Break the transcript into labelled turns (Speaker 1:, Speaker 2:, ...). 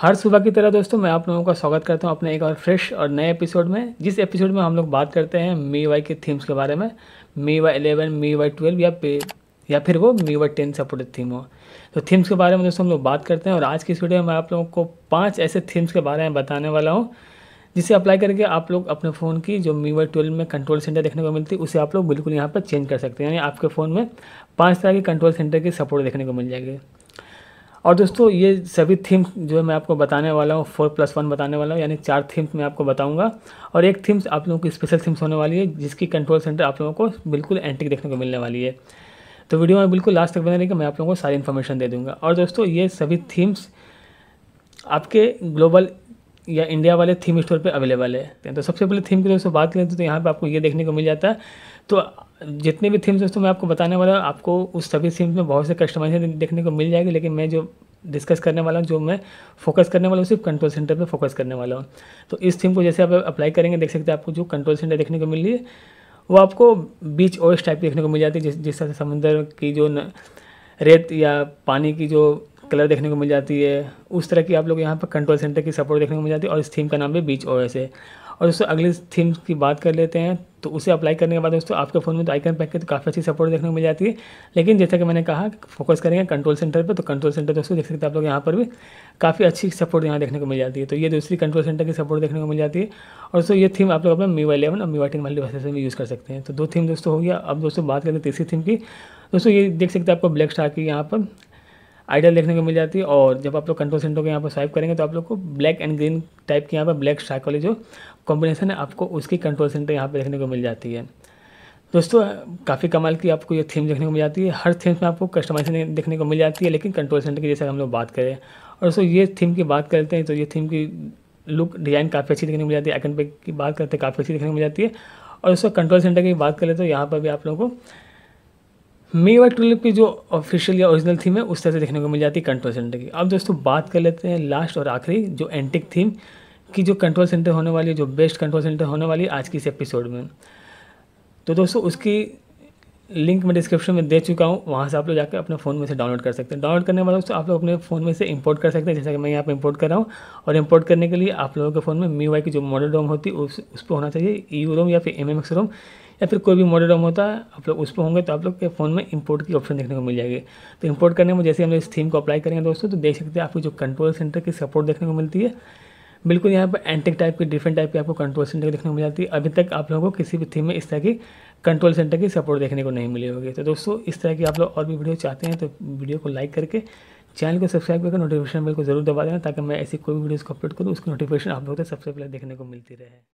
Speaker 1: हर सुबह की तरह दोस्तों मैं आप लोगों का स्वागत करता हूं अपने एक और फ्रेश और नए एपिसोड में जिस एपिसोड में हम लोग बात करते हैं मी वाई के थीम्स के बारे में Mi UI eleven Mi UI twelve या पे या फिर वो Mi UI ten supported theme हो तो थीम्स के बारे में दोस्तों हम लोग बात करते हैं और आज की इस वीडियो में मैं आप लोगों को पाँच ऐसे थीम्स के बारे में बताने वाला हूँ जिसे अप्लाई करके आप लोग अपने फ़ोन की जो मी वाई ट्वेल्व में कंट्रोल सेंटर देखने को मिलती है उसे आप लोग बिल्कुल यहाँ पर चेंज कर सकते हैं यानी आपके फ़ोन में पाँच तरह के कंट्रोल सेंटर की सपोर्ट देखने को मिल जाएगी और दोस्तों ये सभी थीम जो है मैं आपको बताने वाला हूँ फोर प्लस वन बताने वाला हूँ यानी चार थीम्स मैं आपको बताऊंगा और एक थीम्स आप लोगों की स्पेशल थीम्स होने वाली है जिसकी कंट्रोल सेंटर आप लोगों को बिल्कुल एंटिक देखने को मिलने वाली है तो वीडियो में बिल्कुल लास्ट तक बना रही मैं आप लोगों को सारी इन्फॉर्मेशन दे दूँगा और दोस्तों ये सभी थीम्स आपके ग्लोबल या इंडिया वाले थीम स्टोर पर अवेलेबल है तो सबसे पहले थीम की दोस्तों बात करें तो यहाँ पर आपको ये देखने को मिल जाता है तो जितने भी थीम्स दोस्तों मैं आपको बताने वाला हूँ आपको उस सभी थीम्स में बहुत से कस्टमाइजेशन देखने को मिल जाएगी लेकिन मैं जो डिस्कस करने वाला हूँ जो मैं फोकस करने वाला हूँ सिर्फ कंट्रोल सेंटर पे फोकस करने वाला हूँ तो इस थीम को जैसे आप अप्लाई करेंगे देख सकते हैं आपको जो कंट्रोल सेंटर देखने को मिल रही है वो आपको बीच ओस टाइप देखने को मिल जाती है जिस जिस तरह से समुद्र की जो रेत या पानी की जो कलर देखने को मिल जाती है उस तरह की आप लोग यहाँ पर कंट्रोल सेंटर की सपोर्ट देखने को मिल जाती है और इस थीम का नाम भी बीच ओएस है और दोस्तों अगले थीम की बात कर लेते हैं तो उसे अप्लाई करने के बाद दोस्तों आपके फ़ोन में तो आइकन पैक के तो काफ़ी अच्छी सपोर्ट देखने को मिल जाती है लेकिन जैसा कि मैंने कहा फोकस करेंगे कंट्रोल सेंटर पर तो कंट्रोल सेंटर दोस्तों देख सकते हैं आप लोग यहाँ पर भी काफ़ी अच्छी सपोर्ट यहाँ देखने को मिल जाती है तो ये दूसरी कंट्रोल सेंटर की सपोर्ट देखने को मिल जाती है और दोस्तों ये थीम आप लोग अपना मीवा इलेवन और मीवा टेन वाली से भी यूज़ कर सकते हैं तो दो थीम दोस्तों हो गया अब दोस्तों बात करें तीसरी थीम की दोस्तों ये देख सकते हैं आपको ब्लैक स्टार की यहाँ पर आइडल देखने को मिल जाती है और जब आप लोग कंट्रोल सेंटर को यहाँ पर स्वाइप करेंगे तो आप लोग को ब्लैक एंड ग्रीन टाइप की यहाँ पर ब्लैक स्ट्राइक वाली जो कॉम्बिनेशन है आपको उसकी कंट्रोल सेंटर यहाँ पर देखने को मिल जाती है दोस्तों काफ़ी कमाल की आपको ये थीम देखने को मिल जाती है हर थीम में आपको कस्टमाइजेशन देखने को मिल जाती है लेकिन कंट्रोल सेंटर की जैसे हम लोग बात करें और दोस्तों ये थीम की बात करते हैं तो ये थीम की लुक डिज़ाइन काफ़ी अच्छी देखने को मिल जाती है आइकन पे की बात करते हैं काफ़ी अच्छी देखने को मिल जाती है और दोस्तों कंट्रोल सेंटर की बात करें तो यहाँ पर भी आप लोगों को मी वाइट टूलिप की जो ऑफिशियल या ओरिजिनल थीम है उस तरह से देखने को मिल जाती है कंट्रोल सेंटर की अब दोस्तों बात कर लेते हैं लास्ट और आखिरी जो एंटिक थीम की जो कंट्रोल सेंटर होने वाली है जो बेस्ट कंट्रोल सेंटर होने वाली है आज की इस एपिसोड में तो दोस्तों उसकी लिंक मैं डिस्क्रिप्शन में दे चुका हूँ वहाँ से आप लोग जाकर अपने फ़ोन में से डाउनलोड कर सकते हैं डाउनलोड करने वाले दोस्तों आप लोग अपने फ़ोन में से इंपोर्ट कर सकते हैं जैसा कि मैं यहाँ पर इंपोर्ट कर रहा हूँ और इंपोर्ट करने के लिए आप लोगों के फ़ोन में मी वाई की जो मॉडल रोम होती है उस, उस पर होना चाहिए यू e रोम या फिर एम एम एक्स रोम या फिर कोई भी मॉडल रोम होता है आप लोग उस पर होंगे तो आप लोग के फ़ोन में इंपोर्ट की ऑप्शन देखने को मिल जाएगी तो इंपोर्ट करने में जैसे हम लोग इस थीम को अप्लाई करेंगे दोस्तों तो देख सकते हैं आपको जो कंट्रोल सेंटर की सपोर्ट देखने को मिलती है बिल्कुल यहाँ पर एंटिक टाइप के डिफरेंट टाइप के आपको कंट्रोल सेंटर देखने को मिल जाती है अभी तक आप लोगों को किसी भी थीम में इस तरह की कंट्रोल सेंटर की सपोर्ट देखने को नहीं मिली होगी तो दोस्तों इस तरह की आप लोग और भी वीडियो चाहते हैं तो वीडियो को लाइक करके चैनल को सब्सक्राइब करके नोटिफिकेशन बिल को जरूर दबा देना ताकि मैं ऐसी कोई भी वीडियो को अपलोड करूँ उसकी नोटिफिकेशन आप लोगों को सबसे पहले देखने को मिलती रहे